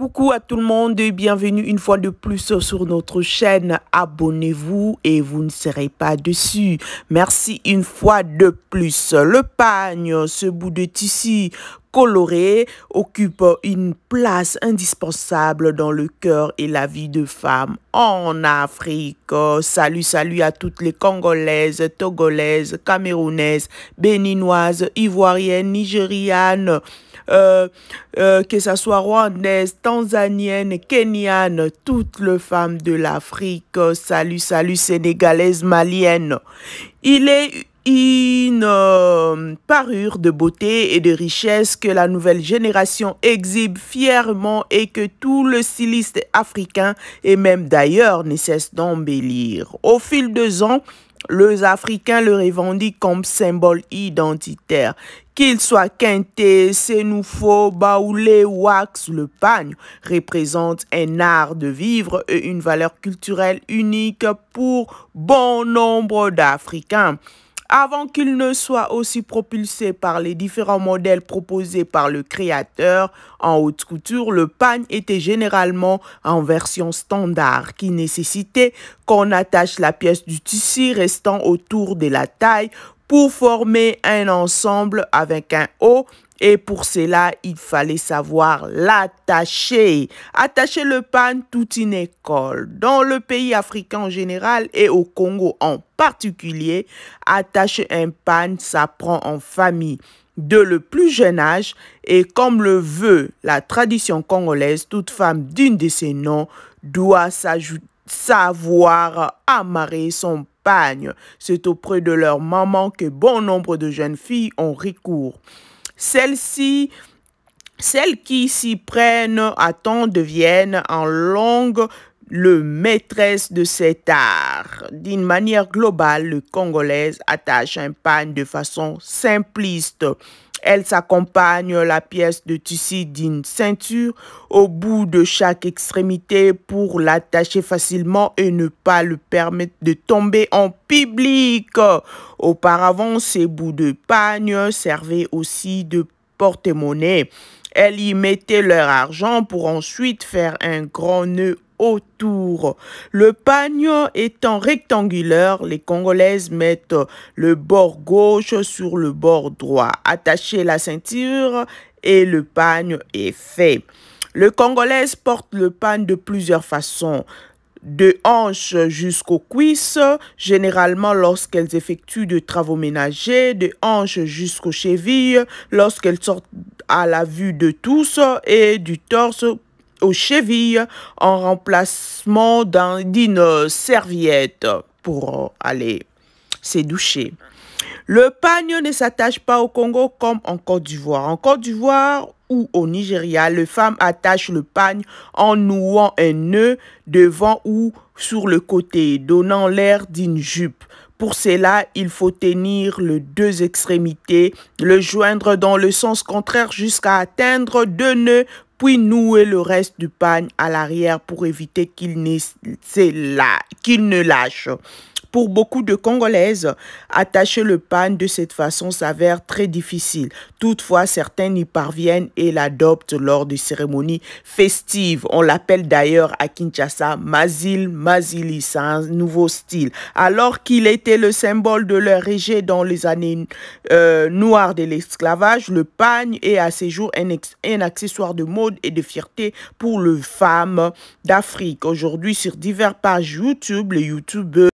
Coucou à tout le monde et bienvenue une fois de plus sur notre chaîne. Abonnez-vous et vous ne serez pas dessus. Merci une fois de plus. Le pagne, ce bout de tissu colorée occupe une place indispensable dans le cœur et la vie de femmes en Afrique. Salut, salut à toutes les Congolaises, Togolaises, Camerounaises, Béninoises, Ivoiriennes, Nigérianes, euh, euh que ça soit Rwandaises, Tanzaniennes, Kenyanes, toutes les femmes de l'Afrique. Salut, salut, Sénégalaises, Maliennes. Il est une euh, parure de beauté et de richesse que la nouvelle génération exhibe fièrement et que tout le styliste africain et même d'ailleurs ne cesse d'embellir. Au fil des ans, les Africains le revendiquent comme symbole identitaire. Qu'il soit quinté, sénoufo, baoulé, wax, le pagne représente un art de vivre et une valeur culturelle unique pour bon nombre d'Africains avant qu'il ne soit aussi propulsé par les différents modèles proposés par le créateur. En haute couture, le panne était généralement en version standard qui nécessitait qu'on attache la pièce du tissu restant autour de la taille pour former un ensemble avec un haut et pour cela, il fallait savoir l'attacher. Attacher le pan tout une école. Dans le pays africain en général et au Congo en particulier, attacher un pan s'apprend en famille de le plus jeune âge et comme le veut la tradition congolaise, toute femme d'une de ses noms doit savoir amarrer son pagne. C'est auprès de leur maman que bon nombre de jeunes filles ont recours. Celles-ci celles qui s'y prennent à temps deviennent en longue le maîtresse de cet art. D'une manière globale, le Congolaise attache un panne de façon simpliste. Elle s'accompagne la pièce de tissu d'une ceinture au bout de chaque extrémité pour l'attacher facilement et ne pas le permettre de tomber en public. Auparavant, ces bouts de panne servaient aussi de porte-monnaie. Elles y mettaient leur argent pour ensuite faire un grand nœud autour. Le pagne étant rectangulaire, les Congolaises mettent le bord gauche sur le bord droit. Attachez la ceinture et le pagne est fait. Le Congolaise porte le pagne de plusieurs façons de hanches jusqu'aux cuisses, généralement lorsqu'elles effectuent de travaux ménagers, de hanches jusqu'aux chevilles, lorsqu'elles sortent à la vue de tous et du torse aux chevilles en remplacement d'une serviette pour aller se doucher. Le pagne ne s'attache pas au Congo comme en Côte d'Ivoire. En Côte d'Ivoire ou au Nigeria, les femmes attachent le pagne en nouant un nœud devant ou sur le côté, donnant l'air d'une jupe pour cela, il faut tenir les deux extrémités, le joindre dans le sens contraire jusqu'à atteindre deux nœuds, puis nouer le reste du panne à l'arrière pour éviter qu'il ne lâche. Pour beaucoup de Congolaises, attacher le pan de cette façon s'avère très difficile. Toutefois, certains y parviennent et l'adoptent lors des cérémonies festives. On l'appelle d'ailleurs à Kinshasa Mazil Mazili, un nouveau style. Alors qu'il était le symbole de leur rejet dans les années euh, noires de l'esclavage, le panne est à ses jours un, un accessoire de mode et de fierté pour les femmes d'Afrique. Aujourd'hui, sur diverses pages YouTube, les YouTubeurs